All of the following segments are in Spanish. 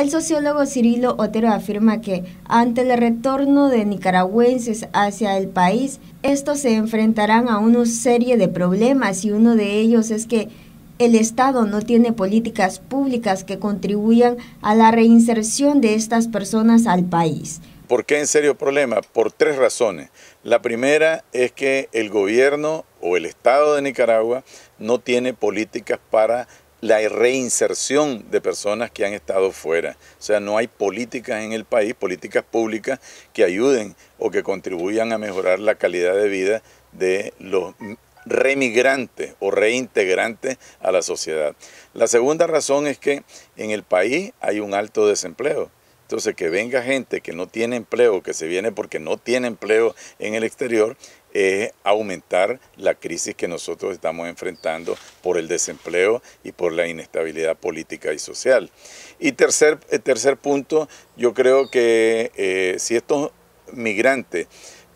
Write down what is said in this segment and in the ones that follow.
El sociólogo Cirilo Otero afirma que ante el retorno de nicaragüenses hacia el país, estos se enfrentarán a una serie de problemas y uno de ellos es que el Estado no tiene políticas públicas que contribuyan a la reinserción de estas personas al país. ¿Por qué en serio problema? Por tres razones. La primera es que el gobierno o el Estado de Nicaragua no tiene políticas para la reinserción de personas que han estado fuera. O sea, no hay políticas en el país, políticas públicas que ayuden o que contribuyan a mejorar la calidad de vida de los remigrantes o reintegrantes a la sociedad. La segunda razón es que en el país hay un alto desempleo. Entonces, que venga gente que no tiene empleo, que se viene porque no tiene empleo en el exterior, es aumentar la crisis que nosotros estamos enfrentando por el desempleo y por la inestabilidad política y social. Y tercer, eh, tercer punto, yo creo que eh, si estos migrantes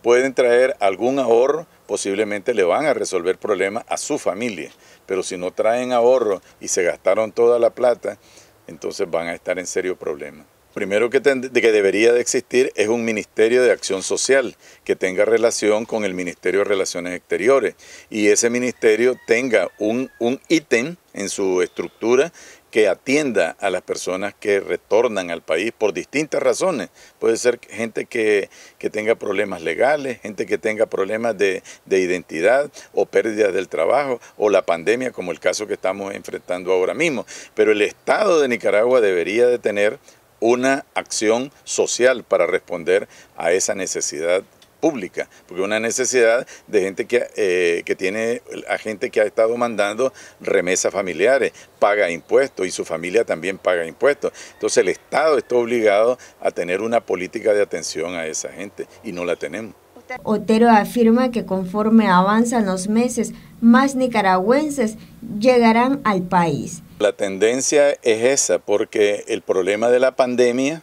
pueden traer algún ahorro, posiblemente le van a resolver problemas a su familia. Pero si no traen ahorro y se gastaron toda la plata, entonces van a estar en serio problema primero que, debería de existir es un Ministerio de Acción Social que tenga relación con el Ministerio de Relaciones Exteriores y ese ministerio tenga un ítem en su estructura que atienda a las personas que retornan al país por distintas razones. Puede ser gente que, tenga problemas legales, gente que tenga problemas de, identidad o pérdida del trabajo o la pandemia como el caso que estamos enfrentando ahora mismo. Pero el Estado de Nicaragua debería de tener una acción social para responder a esa necesidad pública, porque una necesidad de gente que, eh, que tiene, a gente que ha estado mandando remesas familiares, paga impuestos y su familia también paga impuestos. Entonces el Estado está obligado a tener una política de atención a esa gente y no la tenemos. Otero afirma que conforme avanzan los meses, más nicaragüenses llegarán al país. La tendencia es esa, porque el problema de la pandemia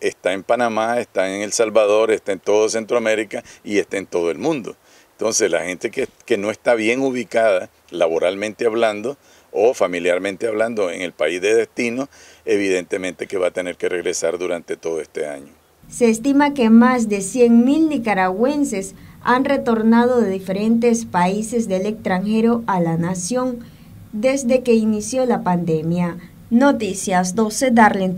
está en Panamá, está en El Salvador, está en todo Centroamérica y está en todo el mundo. Entonces la gente que no está bien ubicada, laboralmente hablando, o familiarmente hablando en el país de destino, evidentemente que va a tener que regresar durante todo este año. Se estima que más de 100.000 nicaragüenses han retornado de diferentes países del extranjero a la nación desde que inició la pandemia. Noticias 12 Darlene